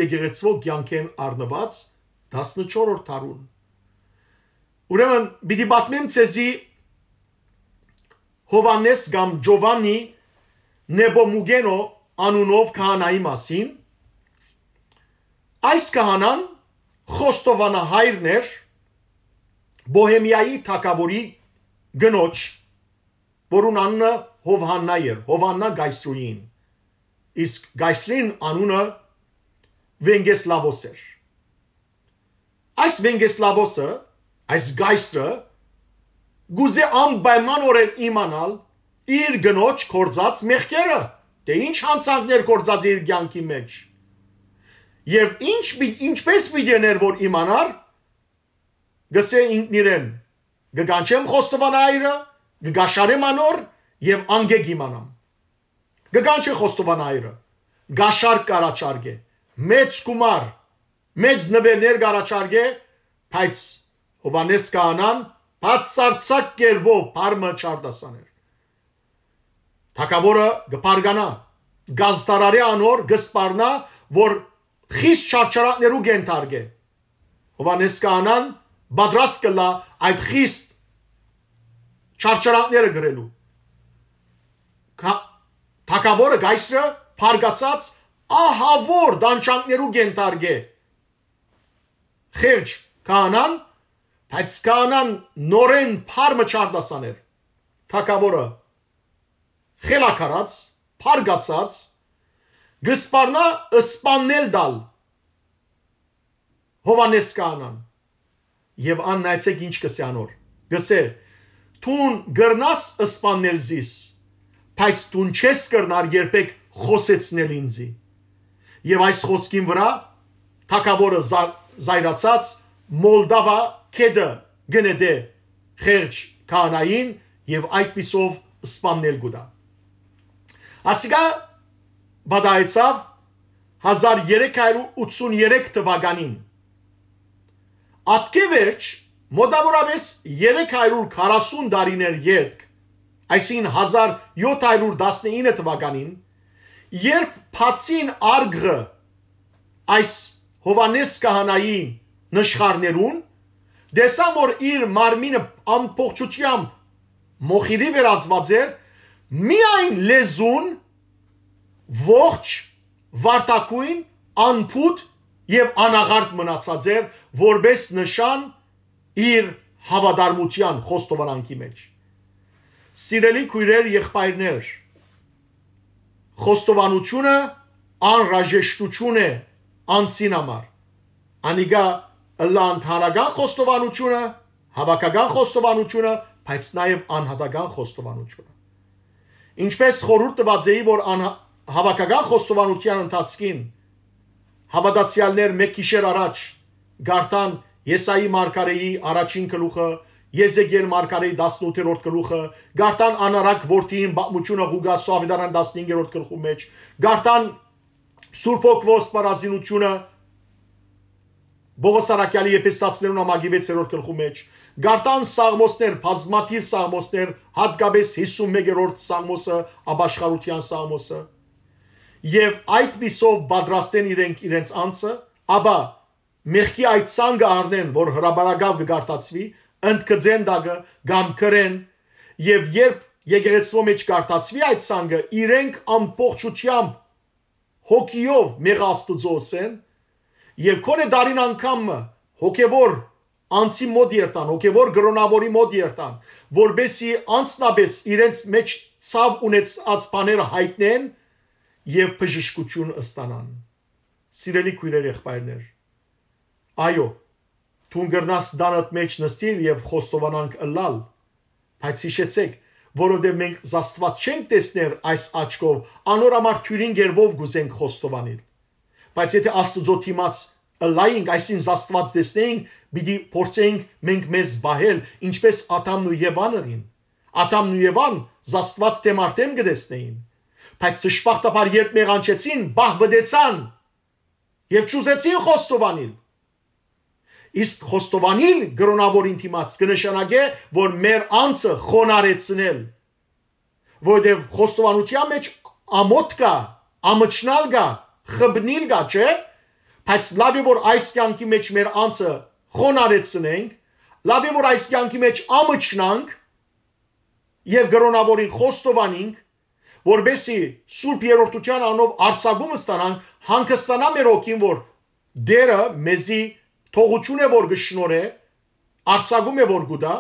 եգերեցվող կյանքեն առնված 14-րդ տարուն։ Ուրեմն, պիտի բացմեմ ցեզի Հովանես կամ Ջովանի Նեբոմուգենո անունով քահանայի մասին այս քահանան խոստովանահայրն էր Բոհեմիայի թակավորի գնոջ որուն անունը Հովհաննա էր Հովհաննա Գայսրուին իսկ Գայսրին անունը Վենգեսլավոս էր այս Վենգեսլավոսը այս Գայսրը գուզե անպայմանորեն իմանալ իր գնոջ կործած մեղքերը, դե ինչ հանցանքներ կործած իր կյանքի մեջ։ Եվ ինչ ինչպես պիտի ներ որ իմանար գսե ինքն իրեն գկանչեմ խոստովանայրը, գգաշարեմ անոր եւ անգեգ իմանամ։ Գկանչի խոստովանայրը գաշար կարաչարգե, մեծ գումար, մեծ նվերներ կարաչարգե, բայց Հովանես կանան բացարձակ կերպով բարմը չարդասաներ։ Թակավորը գպարգանա, գազդարարի անոր գսպարնա, որ խիստ չարչարակներու գենթարգ է։ Հովանես կանան բադրաստ կլա այդ խիստ չարչարակները գրելու։ Թակավորը գայսրը փարգացած ահավոր դանչանքներու գենթարգ է։ Խեղճ կանան, բայց կանան նորեն փարմը չարդասաներ։ Թակավորը խելակարած, փարգացած գսպարնա սպաննել դալ Հովանես կանան եւ անն այցեք ինչ կսյանոր գսե տուն գրնաս սպաննել զիս բայց տուն չես կրնար երբեք խոսեցնել ինձի եւ այս խոսքին վրա թակավորը զայրացած մոլդավա կեդը գնեդե խերջ կանային եւ այդպիսով սպաննել գուտա Ասիկա բադայցավ 1383 թվականին։ Ատկևերջ մոտավորապես 340 տարիներ երկ, այսին 1719 թվականին, երբ Փացին արգը այս Հովանես Կահանայի նշխարներուն դեսամ որ իր մարմինը ամբողջությամբ մոխիրի վերածված էր միայն լեզուն ողջ վարտակույն անփուտ եւ անաղարտ մնացած էր որբես նշան իր հավատարմության խոստովանանքի մեջ սիրելի քույրեր եղբայրներ խոստովանությունը անրաժեշտություն է անցին համար անիգա լա ընդհանրական խոստովանությունը հավաքական խոստովանությունը բայց նաեւ անհատական խոստովանությունը Ինչպես խորհուրդ տված էի, որ հավաքական խոստովանության ընթացքին հավատացյալներ մեկ գիշեր առաջ գարտան Եսայի մարգարեի առաջին գլուխը, Եզեգել մարգարեի 18-րդ գլուխը, գարտան անարակ որդին բամությունը Ղուգաս Սավիդարան 15-րդ գլխու մեջ, գարտան Սուրբ Օգվոս պարազինությունը Բողոս Արաքյալի եպիսացներուն ամագի 6-րդ գլխու մեջ, Գարտան սաղմոսներ, բազմաթիվ սաղմոսներ, հատկապես 51-րդ սաղմոսը, աբաշխարության սաղմոսը։ Եվ այդ միսով պատրաստեն իրենք իրենց անձը, ապա մեղքի այդ ցանգը առնեն, որ հրաբարագավ կգարտացվի, ընդգծեն դագը կամ կրեն, եւ երբ եկեղեցու մեջ կարտացվի այդ ցանգը, իրենք ամբողջությամբ հոգիով մեղաստուծոս են, եւ քոնե դարին անգամ հոգեվոր անցի մոտ երթան, հոգևոր գրոնավորի մոտ երթան, որբեսի անցնաբես իրենց մեջ ցավ ունեցած բաները հայտնեն եւ բժշկություն ստանան։ Սիրելի քույրեր եղբայրներ, այո, թուն գրնաս դանդ մեջ նստիլ եւ խոստովանանք ըլլալ, բայց հիշեցեք, որովհետև մենք զաստված չենք տեսնել այս աչքով, անորամար թյուրին գերբով գուզենք խոստովանել։ Բայց եթե Աստուծո թիմած լայինք, այսինքն Աստված տեսնենք, պիտի փորձենք մենք մեզ զբաղել, ինչպես Ադամն ու Եվաներին։ Ադամն ու Եվան Աստված դեմ արդեն գտեսնեին։ Բայց շփախտաբար երբ մեղանչեցին, բահ վդեցան եւ ճուզեցին խոստովանել։ Իսկ խոստովանել գրոնավորին դիմաց կնշանակե, որ մեր անձը խոնարեցնել, որտեղ խոստովանության մեջ ամոթ կա, ամճնալ կա, խբնիլ կա, չէ՞։ Բայց լավ է որ այս կյանքի մեջ մեր անձը խոնարեցնենք, լավ է որ այս կյանքի մեջ ամը չնանք եւ գրոնավորին խոստովանենք, որբեսի Սուրբ Երորդության անով արྩագումը ստանանք, հանգստանա մեր ոգին, որ դերը մեզի թողություն է որ գշնորե, արցագում է որ գուտա,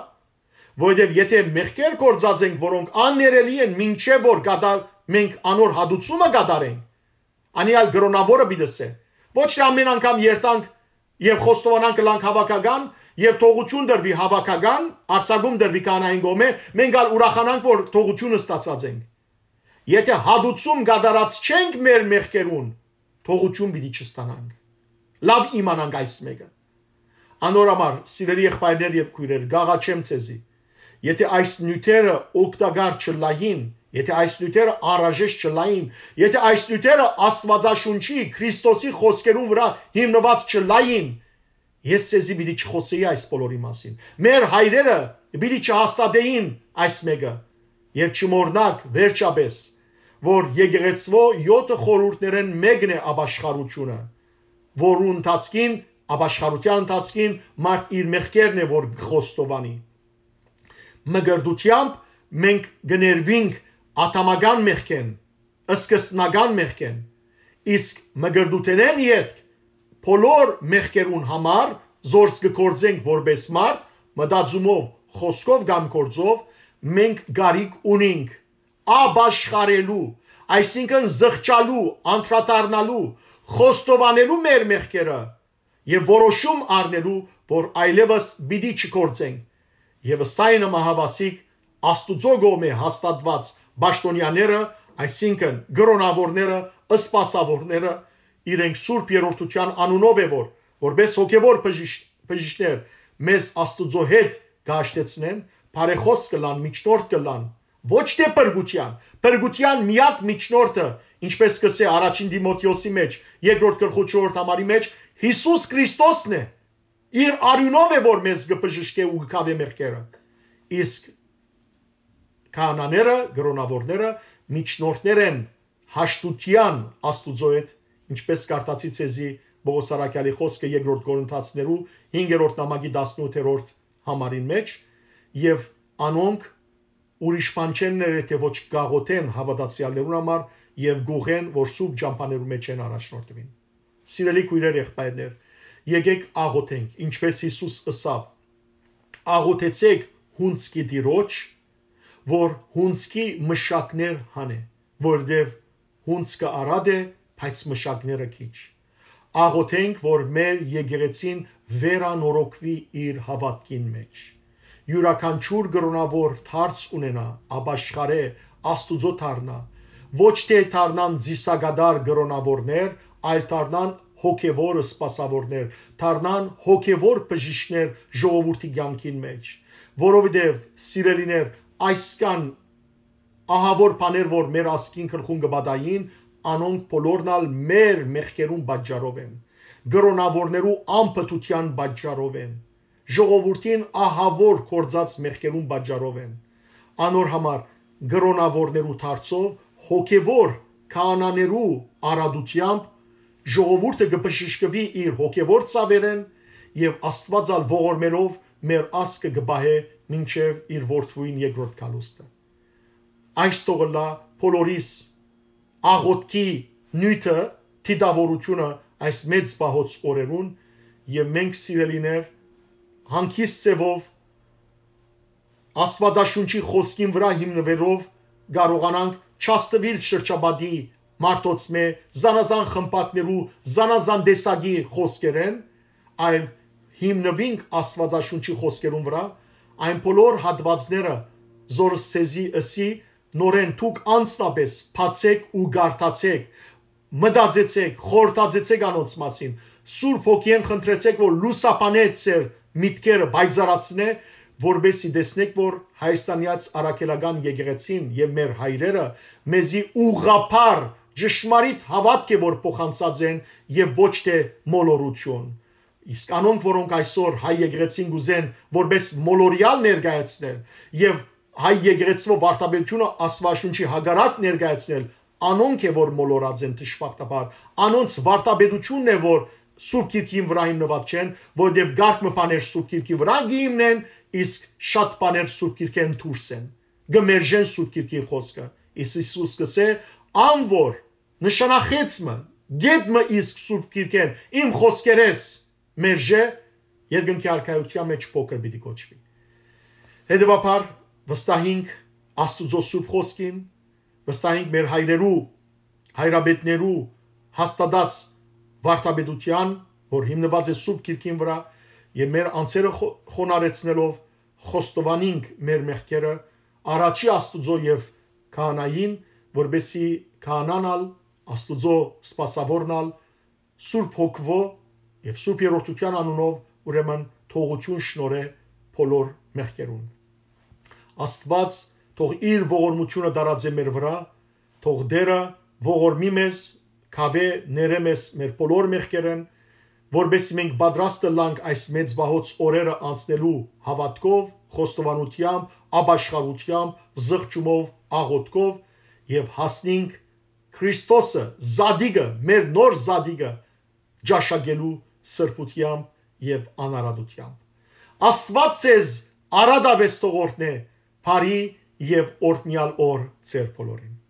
որովհետև եթե մեղքեր կործած ենք, որոնք աններելի են, ինչե որ կադար մենք անոր հադուցումը կատարենք, անիալ գրոնավորը բիդս է, Ոչ թե ամեն անգամ երտանք եւ խոստովանանք կլանք հավաքական եւ թողություն դրվի հավաքական, արྩագում դրվի կանային գոմե, մենք ալ ուրախանանք, որ թողությունը ստացած ենք։ Եթե հադուցում գադարած չենք մեր մեղքերուն, թողություն պիտի չստանանք։ Լավ իմանանք այս մեկը։ Անորամար, սիրելի եղբայրներ եւ քույրեր, գաղաչեմ ցեզի։ Եթե այս նյութերը օգտակար չլային, չլ Եթե այս նյութերը առաջեշտ չլային, եթե այս նյութերը Աստվածաշունչի Քրիստոսի խոսքերուն վրա հիմնված չլային, ես ցեզի մի չխոսեի այս բոլորի մասին։ Մեր հայրերը մի չհաստատեին այս մեկը եւ չմոռնակ վերջապես, որ եկեղեցվո 7 խորհուրդներեն մեկն է աբաշխարությունը, որու ընթացքին աբաշխարության ընթացքին մարդ իր մեղքերն է որ խոստովանի։ Մգրդությամբ մենք գներվինք ատամական մեղքեն, սկսնական մեղքեն, իսկ մգրդութենեն ետք բոլոր մեղքերուն համար զորս գործենք որպես մարդ մտածումով, խոսքով կամ գործով մենք գարիկ ունենք աբաշխարելու, այսինքն զղջալու, անդրադառնալու, խոստովանելու մեր մեղքերը եւ որոշում առնելու, որ այլևս պիտի չկործենք։ Եվ ըստ այն մահավասիկ Աստուծո գոմե հաստատված Բաշտոնյաները, այսինքն գրոնավորները, սպասավորները իրենք Սուրբ Երորդության անունով է որ որպես հոգևոր բժիշկներ մեզ Աստուծո հետ գաշտեցնեն, բարեխոս կլան, միջնորդ կլան, ոչ թե բրգության, բրգության միակ միջնորդը, ինչպես կսե առաջին Դիմոթեոսի մեջ, երկրորդ գլխու 4 համարի մեջ, Հիսուս Քրիստոսն է։ Իր արյունով է որ մեզ կբժշկե ու կքավե մեղքերը։ Իսկ քահանաները, գրոնավորները միջնորդներ են հաշտության Աստուծո հետ, ինչպես Կարտացի ցեզի Բողոս Արաքյալի խոսքը 2-րդ Կորինթացներու 5-րդ նամակի 18-րդ համարին մեջ եւ անոնք ուրիշ բան չեն ները թե ոչ գաղոթեն հավատացյալներուն համար եւ գուղեն որ սուրբ ճամփաներու մեջ են առաջնորդվին սիրելի քույրեր եղբայրներ եկեք աղոթենք ինչպես Հիսուս ըսավ աղոթեցեք հունցքի դիրոջ որ հունցքի մշակներ հանե, որտեվ հունցքը արադ է, բայց մշակները քիչ։ Աղոթենք, որ մեր եկեղեցին վերանորոգվի իր հավատքին մեջ։ Յուրաքանչյուր գրոնավոր թարց ունենա, աբաշխարե, աստուծո դառնա։ Ոչ թե դառնան ծիսագադար գրոնավորներ, այլ դառնան հոգևոր սպասավորներ, դառնան հոգևոր բժիշկներ ժողովրդի ցանկին մեջ, որովհետև սիրելիներ, այս կան ահավոր բաներ, որ մեր ասկին քրխուն գբադային, անոնք բոլորնալ մեր մեղքերուն բաճարով են։ Գրոնավորներու անփթության բաճարով են։ Ժողովրդին ահավոր կորցած մեղքերուն բաճարով են։ Անոր համար գրոնավորներու դարձով հոգևոր քանաներու արադությամբ ժողովուրդը կբժշկվի իր հոգևոր ցավերեն եւ Աստվածալ ողորմելով մեր ասկը գբահե մինչև իր որդվույն երկրորդ կալուստը։ Այս թողլա փոլորիս աղոտքի նյութը թիդավորությունը այս մեծ բահոց օրերուն եւ մենք սիրելիներ հանքիս ծևով Աստվածաշունչի խոսքին վրա հիմնվելով կարողանանք չաստվիլ շրջաբադի մարտոցմե զանազան խմպակներու զանազան դեսագի խոսքերեն այլ հիմնվինք Աստվածաշունչի խոսքերուն վրա այն բոլոր հատվածները զորս ցեզի ըսի նորեն թուք անստապես փացեք ու գարտացեք մտածեցեք խորտածեցեք անոնց մասին Սուրբ Հոգին խնդրեցեք որ լուսապանե ձեր միտքերը բայցարացնե որբեսի դեսնեք որ հայաստանյաց արաքելական եկեղեցին եւ մեր հայրերը մեզի ուղղափառ ճշմարիտ հավատք է որ փոխանցած են եւ ոչ թե մոլորություն իսկ անոնք որոնք այսօր հայ եգրեցին գուզեն որպես մոլորյալ ներկայացնել եւ հայ եգրեցվող վարտաբերությունը աստվածաշունչի հագարակ ներկայացնել անոնք է որ մոլորած են ճշմարտաբար անոնց վարտաբերությունն է որ Սուրբ Գիրքին վրա հիմնված չեն, որովհետև գարկը բաներ Սուրբ Գիրքի վրա գիմնեն, իսկ շատ բաներ Սուրբ Գիրքեն դուրս են։ Գմերժեն Սուրբ Գիրքի խոսքը։ Իսկ Հիսուս կսե անոր նշանախեցը գետմը իսկ Սուրբ Գիրքեն իմ խոսքերես Մերժե երկնքի արքայության մեջ փոքր պիտի կոչվի։ Հետևաբար վստահինք Աստուծո Սուրբ Խոսքին, վստահինք մեր հայրերու, հայրաբետներու հաստատած վարդապետության, որ հիմնված է Սուրբ Գիրքին վրա, եւ մեր անձերը խոնարեցնելով խոստովանինք մեր մեղքերը առաջի Աստուծո եւ քահանային, որբեսի քահանանալ Աստուծո սпасավորնալ Սուրբ Հոգվո եւ Սուրբ Երրորդության անունով ուրեմն թողություն շնորհե բոլոր մեղքերուն։ Աստված թող իր ողորմությունը դարածե մեր վրա, թող դերը ողորմի մեզ, կավե ները մեզ մեր բոլոր մեղքերն, որբեսի մենք պատրաստ լանք այս մեծ բահոց օրերը անցնելու հավատքով, խոստովանությամբ, աբաշխարությամբ, զղջումով, աղոթքով եւ հասնենք Քրիստոսը, Զադիգը, մեր նոր Զադիգը ճաշակելու սրբությամբ եւ անարադությամբ։ Աստված ցեզ արադավես թողորտնե, բարի եւ օրտնյալ օր ձեր բոլորին։